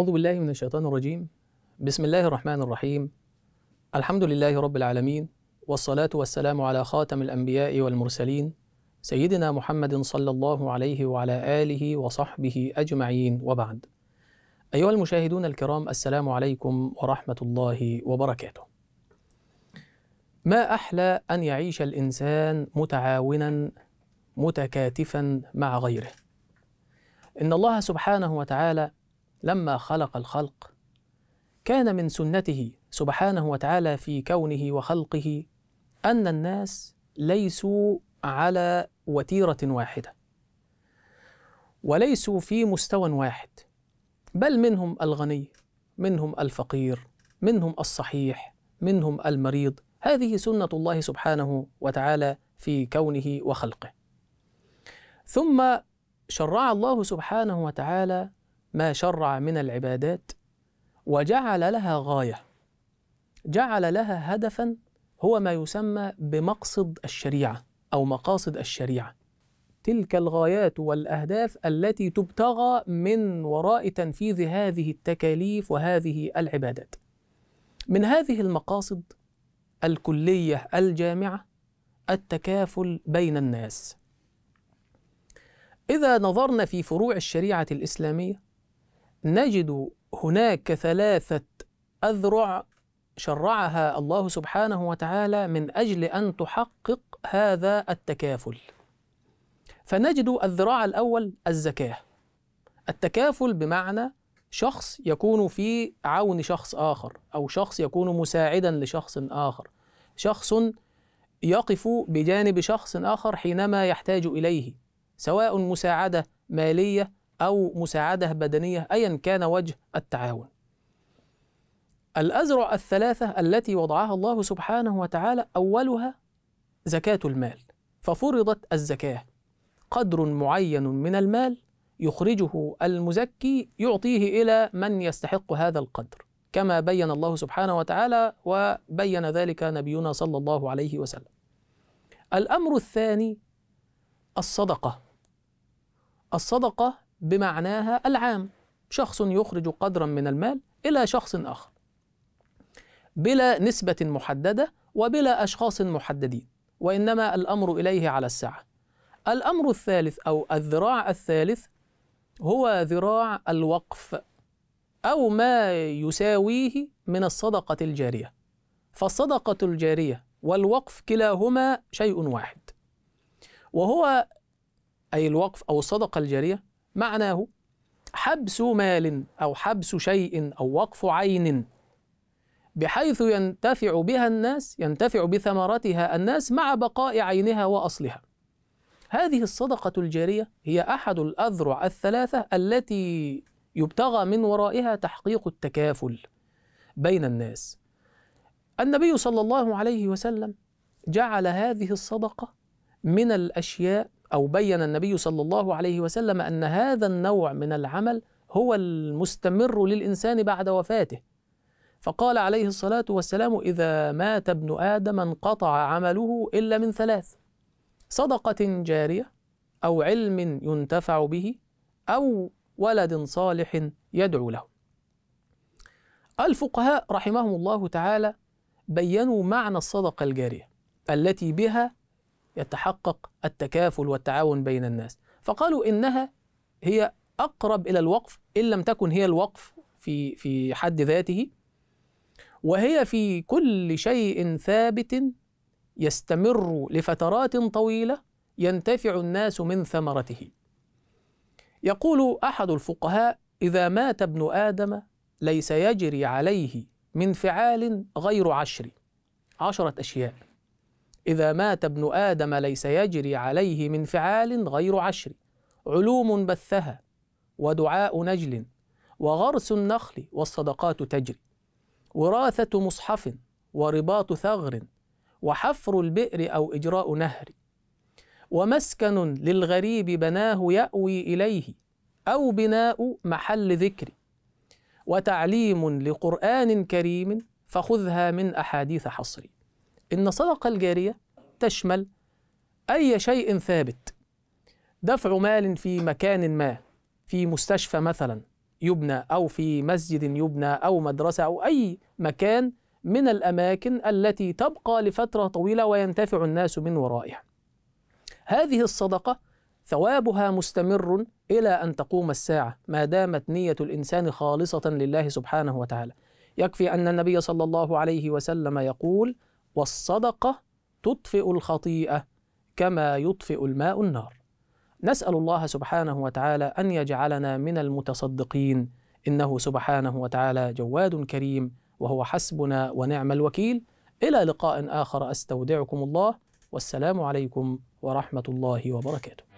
أعوذ بالله من الشيطان الرجيم بسم الله الرحمن الرحيم الحمد لله رب العالمين والصلاة والسلام على خاتم الأنبياء والمرسلين سيدنا محمد صلى الله عليه وعلى آله وصحبه أجمعين وبعد أيها المشاهدون الكرام السلام عليكم ورحمة الله وبركاته ما أحلى أن يعيش الإنسان متعاونا متكاتفا مع غيره إن الله سبحانه وتعالى لما خلق الخلق كان من سنته سبحانه وتعالى في كونه وخلقه ان الناس ليسوا على وتيره واحده وليسوا في مستوى واحد بل منهم الغني منهم الفقير منهم الصحيح منهم المريض هذه سنه الله سبحانه وتعالى في كونه وخلقه ثم شرع الله سبحانه وتعالى ما شرع من العبادات وجعل لها غايه جعل لها هدفا هو ما يسمى بمقصد الشريعه او مقاصد الشريعه تلك الغايات والاهداف التي تبتغى من وراء تنفيذ هذه التكاليف وهذه العبادات من هذه المقاصد الكليه الجامعه التكافل بين الناس اذا نظرنا في فروع الشريعه الاسلاميه نجد هناك ثلاثة أذرع شرعها الله سبحانه وتعالى من أجل أن تحقق هذا التكافل فنجد الذراع الأول الزكاة التكافل بمعنى شخص يكون في عون شخص آخر أو شخص يكون مساعدا لشخص آخر شخص يقف بجانب شخص آخر حينما يحتاج إليه سواء مساعدة مالية أو مساعدة بدنية أيا كان وجه التعاون الأزرع الثلاثة التي وضعها الله سبحانه وتعالى أولها زكاة المال ففرضت الزكاة قدر معين من المال يخرجه المزكي يعطيه إلى من يستحق هذا القدر كما بين الله سبحانه وتعالى وبين ذلك نبينا صلى الله عليه وسلم الأمر الثاني الصدقة الصدقة بمعناها العام شخص يخرج قدرا من المال إلى شخص آخر بلا نسبة محددة وبلا أشخاص محددين وإنما الأمر إليه على السعة الأمر الثالث أو الذراع الثالث هو ذراع الوقف أو ما يساويه من الصدقة الجارية فالصدقة الجارية والوقف كلاهما شيء واحد وهو أي الوقف أو الصدقة الجارية معناه حبس مال أو حبس شيء أو وقف عين بحيث ينتفع بها الناس ينتفع بثمرتها الناس مع بقاء عينها وأصلها هذه الصدقة الجارية هي أحد الأذرع الثلاثة التي يبتغى من ورائها تحقيق التكافل بين الناس النبي صلى الله عليه وسلم جعل هذه الصدقة من الأشياء أو بين النبي صلى الله عليه وسلم أن هذا النوع من العمل هو المستمر للإنسان بعد وفاته فقال عليه الصلاة والسلام إذا مات ابن آدم انقطع عمله إلا من ثلاث صدقة جارية أو علم ينتفع به أو ولد صالح يدعو له الفقهاء رحمهم الله تعالى بينوا معنى الصدقة الجارية التي بها يتحقق التكافل والتعاون بين الناس فقالوا إنها هي أقرب إلى الوقف إن لم تكن هي الوقف في في حد ذاته وهي في كل شيء ثابت يستمر لفترات طويلة ينتفع الناس من ثمرته يقول أحد الفقهاء إذا مات ابن آدم ليس يجري عليه من فعال غير عشر عشرة أشياء إذا مات ابن آدم ليس يجري عليه من فعال غير عشر علوم بثها ودعاء نجل وغرس النخل والصدقات تجري وراثة مصحف ورباط ثغر وحفر البئر أو إجراء نهر ومسكن للغريب بناه يأوي إليه أو بناء محل ذكر وتعليم لقرآن كريم فخذها من أحاديث حصري إن الصدقة الجارية تشمل أي شيء ثابت دفع مال في مكان ما في مستشفى مثلا يبنى أو في مسجد يبنى أو مدرسة أو أي مكان من الأماكن التي تبقى لفترة طويلة وينتفع الناس من ورائها هذه الصدقة ثوابها مستمر إلى أن تقوم الساعة ما دامت نية الإنسان خالصة لله سبحانه وتعالى يكفي أن النبي صلى الله عليه وسلم يقول والصدقة تطفئ الخطيئة كما يطفئ الماء النار نسأل الله سبحانه وتعالى أن يجعلنا من المتصدقين إنه سبحانه وتعالى جواد كريم وهو حسبنا ونعم الوكيل إلى لقاء آخر أستودعكم الله والسلام عليكم ورحمة الله وبركاته